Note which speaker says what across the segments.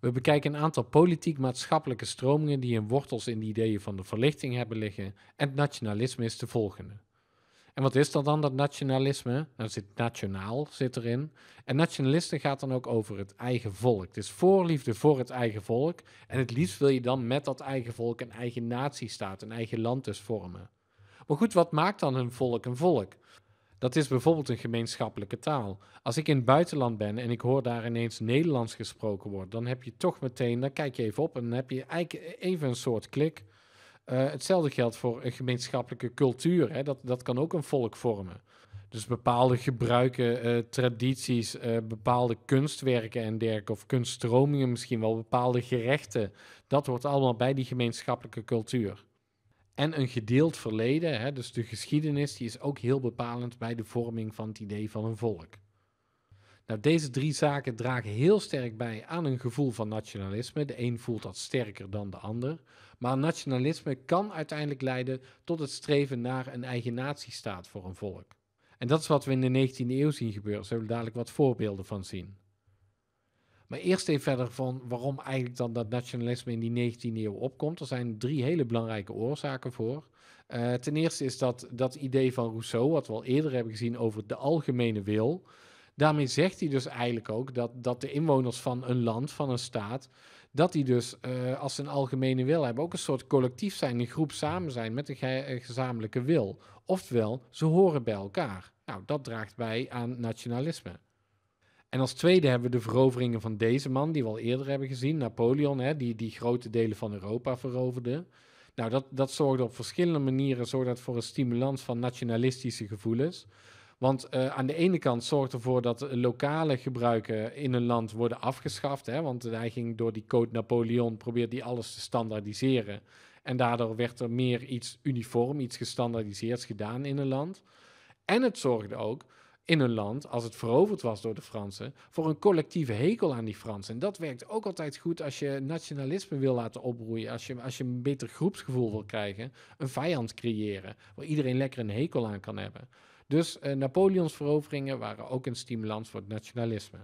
Speaker 1: We bekijken een aantal politiek-maatschappelijke stromingen die hun wortels in de ideeën van de verlichting hebben liggen. En het nationalisme is de volgende. En wat is dat dan, dat nationalisme? Nou, er zit nationaal zit erin. En nationalisme gaat dan ook over het eigen volk. Het is voorliefde voor het eigen volk. En het liefst wil je dan met dat eigen volk een eigen natiestaat, een eigen land dus vormen. Maar goed, wat maakt dan een volk een volk? Dat is bijvoorbeeld een gemeenschappelijke taal. Als ik in het buitenland ben en ik hoor daar ineens Nederlands gesproken worden, dan heb je toch meteen, dan kijk je even op en dan heb je eigenlijk even een soort klik. Eh, hetzelfde geldt voor een gemeenschappelijke cultuur. Hè. Dat, dat kan ook een volk vormen. Dus bepaalde gebruiken, eh, tradities, eh, bepaalde kunstwerken en dergelijke, of kunststromingen misschien wel, bepaalde gerechten, dat hoort allemaal bij die gemeenschappelijke cultuur. En een gedeeld verleden, hè, dus de geschiedenis, die is ook heel bepalend bij de vorming van het idee van een volk. Nou, deze drie zaken dragen heel sterk bij aan een gevoel van nationalisme. De een voelt dat sterker dan de ander. Maar nationalisme kan uiteindelijk leiden tot het streven naar een eigen natiestaat voor een volk. En dat is wat we in de 19e eeuw zien gebeuren. zullen we dadelijk wat voorbeelden van zien. Maar eerst even verder van waarom eigenlijk dan dat nationalisme in die 19e eeuw opkomt. Er zijn drie hele belangrijke oorzaken voor. Eh, ten eerste is dat dat idee van Rousseau, wat we al eerder hebben gezien over de algemene wil. Daarmee zegt hij dus eigenlijk ook dat, dat de inwoners van een land, van een staat, dat die dus eh, als ze een algemene wil hebben, ook een soort collectief zijn, een groep samen zijn met een eh, gezamenlijke wil. Oftewel, ze horen bij elkaar. Nou, dat draagt bij aan nationalisme. En als tweede hebben we de veroveringen van deze man, die we al eerder hebben gezien, Napoleon, hè, die, die grote delen van Europa veroverde. Nou, dat, dat zorgde op verschillende manieren zorgde voor een stimulans van nationalistische gevoelens. Want eh, aan de ene kant zorgde ervoor dat lokale gebruiken in een land worden afgeschaft. Hè, want hij ging door die code Napoleon, probeerde die alles te standaardiseren. En daardoor werd er meer iets uniform, iets gestandardiseerds gedaan in een land. En het zorgde ook in hun land, als het veroverd was door de Fransen, voor een collectieve hekel aan die Fransen. En dat werkt ook altijd goed als je nationalisme wil laten oproeien. als je, als je een beter groepsgevoel wil krijgen, een vijand creëren, waar iedereen lekker een hekel aan kan hebben. Dus eh, Napoleons veroveringen waren ook een stimulans voor het nationalisme.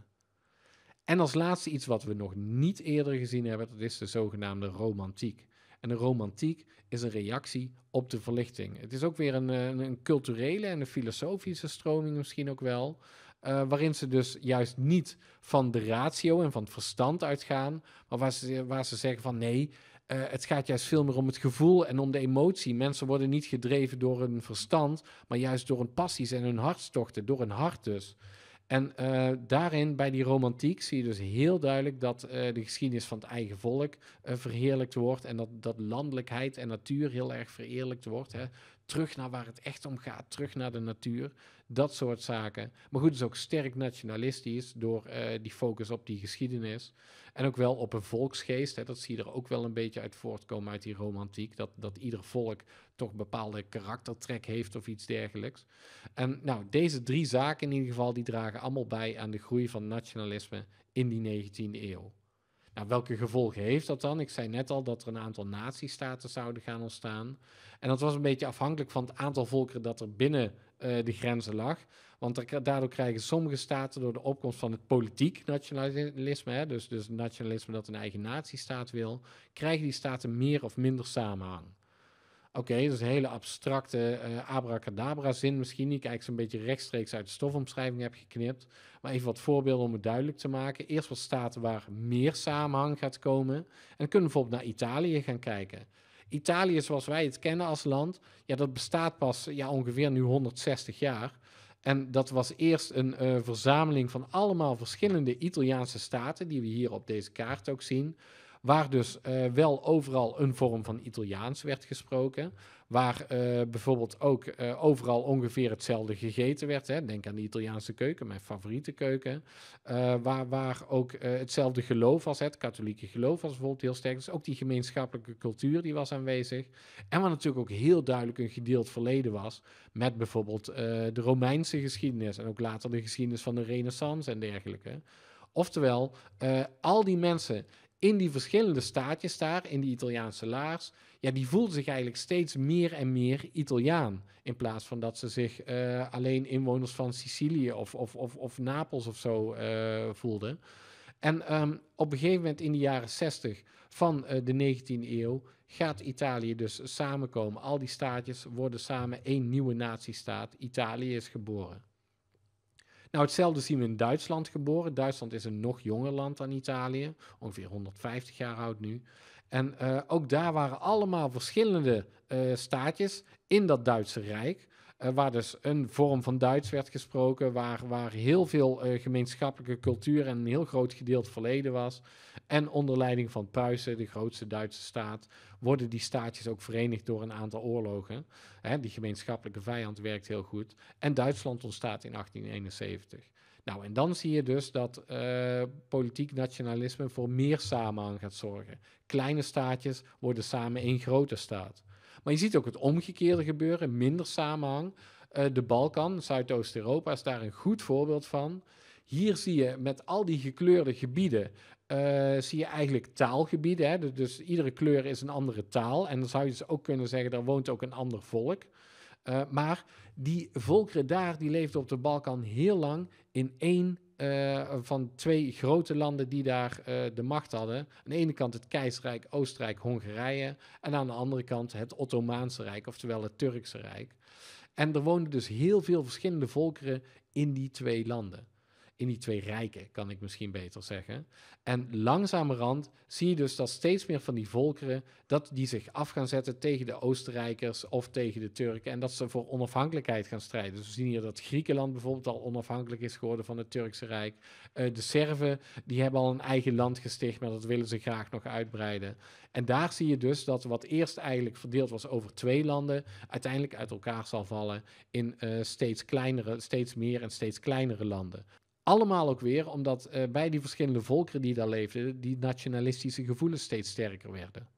Speaker 1: En als laatste iets wat we nog niet eerder gezien hebben, dat is de zogenaamde romantiek. En de romantiek is een reactie op de verlichting. Het is ook weer een, eh, een, culturele en een filosofische stroming misschien ook wel. Eh, waarin ze dus juist niet van de ratio en van het verstand uitgaan. Maar waar ze, waar ze zeggen van nee, eh, het gaat juist veel meer om het gevoel en om de emotie. Mensen worden niet gedreven door hun verstand, maar juist door hun passies en hun hartstochten, door hun hart dus. En eh, daarin, bij die romantiek, zie je dus heel duidelijk dat eh, de geschiedenis van het eigen volk eh, verheerlijkt wordt. En dat, dat landelijkheid en natuur heel erg verheerlijkt wordt. Hè. Terug naar waar het echt om gaat, terug naar de natuur. Dat soort zaken. Maar goed, het is ook sterk nationalistisch door eh, die focus op die geschiedenis. En ook wel op een volksgeest. Hè, dat zie je er ook wel een beetje uit voortkomen uit die romantiek. Dat, dat ieder volk toch een bepaalde karaktertrek heeft of iets dergelijks. En nou, deze drie zaken in ieder geval, die dragen allemaal bij aan de groei van nationalisme in die 19e eeuw. Nou, welke gevolgen heeft dat dan? Ik zei net al dat er een aantal nazistaten zouden gaan ontstaan. En dat was een beetje afhankelijk van het aantal volkeren dat er binnen eh, de grenzen lag. Want daardoor krijgen sommige staten door de opkomst van het politiek nationalisme, hè, dus, dus nationalisme dat een eigen natiestaat wil, krijgen die staten meer of minder samenhang. Oké, dat is een hele abstracte uh, eh, abracadabra-zin misschien, die ik eigenlijk zo'n beetje rechtstreeks uit de stofomschrijving heb geknipt. Maar even wat voorbeelden om het duidelijk te maken. Eerst wat staten waar meer samenhang gaat komen. En dan kunnen we bijvoorbeeld naar Italië gaan kijken. Italië, zoals wij het kennen als land, ja, dat bestaat pas ja, ongeveer nu 160 jaar. En dat was eerst een eh, verzameling van allemaal verschillende Italiaanse staten, die we hier op deze kaart ook zien. Waar dus eh, wel overal een vorm van Italiaans werd gesproken. Waar eh, bijvoorbeeld ook eh, overal ongeveer hetzelfde gegeten werd. Hè. Denk aan de Italiaanse keuken, mijn favoriete keuken. waar, waar ook hetzelfde geloof was. Het katholieke geloof was bijvoorbeeld heel sterk. Dus ook die gemeenschappelijke cultuur die was aanwezig. En wat natuurlijk ook heel duidelijk een gedeeld verleden was. Met bijvoorbeeld de Romeinse geschiedenis. En ook later de geschiedenis van de Renaissance en dergelijke. Oftewel, al die mensen in die verschillende staatjes daar, in die Italiaanse laars, ja, die voelden zich eigenlijk steeds meer en meer Italiaan. In plaats van dat ze zich eh, alleen inwoners van Sicilië of, of, of, of Napels of zo eh, voelden. En ehm, op een gegeven moment in de jaren 60 van eh, de 19e eeuw gaat Italië dus samenkomen. Al die staatjes worden samen één nieuwe natiestaat. Italië is geboren. Nou, hetzelfde zien we in Duitsland geboren. Duitsland is een nog jonger land dan Italië, ongeveer 150 jaar oud nu. En eh, ook daar waren allemaal verschillende eh, staatjes in dat Duitse Rijk. Eh, waar dus een vorm van Duits werd gesproken, waar, waar heel veel gemeenschappelijke cultuur en een heel groot gedeeld verleden was. En onder leiding van Pruisen, de grootste Duitse staat, worden die staatjes ook verenigd door een aantal oorlogen. Hè, die gemeenschappelijke vijand werkt heel goed. En Duitsland ontstaat in 1871. Nou, en dan zie je dus dat eh, politiek nationalisme voor meer samenhang gaat zorgen. Kleine staatjes worden samen één grote staat. Maar je ziet ook het omgekeerde gebeuren, minder samenhang. Eh, de Balkan, Zuidoost-Europa, is daar een goed voorbeeld van. Hier zie je met al die gekleurde gebieden, eh, zie je eigenlijk taalgebieden. Hè? Dus, dus, iedere kleur is een andere taal. En dan zou je dus ook kunnen zeggen, daar woont ook een ander volk. Uh, maar die volkeren daar, die leefden op de Balkan heel lang in één uh, van twee grote landen die daar de macht hadden. Aan de ene kant het keizerrijk Oostenrijk-Hongarije en aan de andere kant het Ottomaanse Rijk, oftewel het Turkse Rijk. En er woonden dus heel veel verschillende volkeren in die twee landen in die twee rijken, kan ik misschien beter zeggen. En langzamerhand zie je dus dat steeds meer van die volkeren, dat die zich af gaan zetten tegen de Oostenrijkers of tegen de Turken en dat ze voor onafhankelijkheid gaan strijden. Dus we zien hier dat Griekenland bijvoorbeeld al onafhankelijk is geworden van het Turkse Rijk. Eh, de Serven, die hebben al een eigen land gesticht, maar dat willen ze graag nog uitbreiden. En daar zie je dus dat wat eerst eigenlijk verdeeld was over twee landen, uiteindelijk uit elkaar zal vallen in eh, steeds kleinere, steeds meer en steeds kleinere landen. Allemaal ook weer omdat eh, bij die verschillende volkeren die daar leefden, die nationalistische gevoelens steeds sterker werden.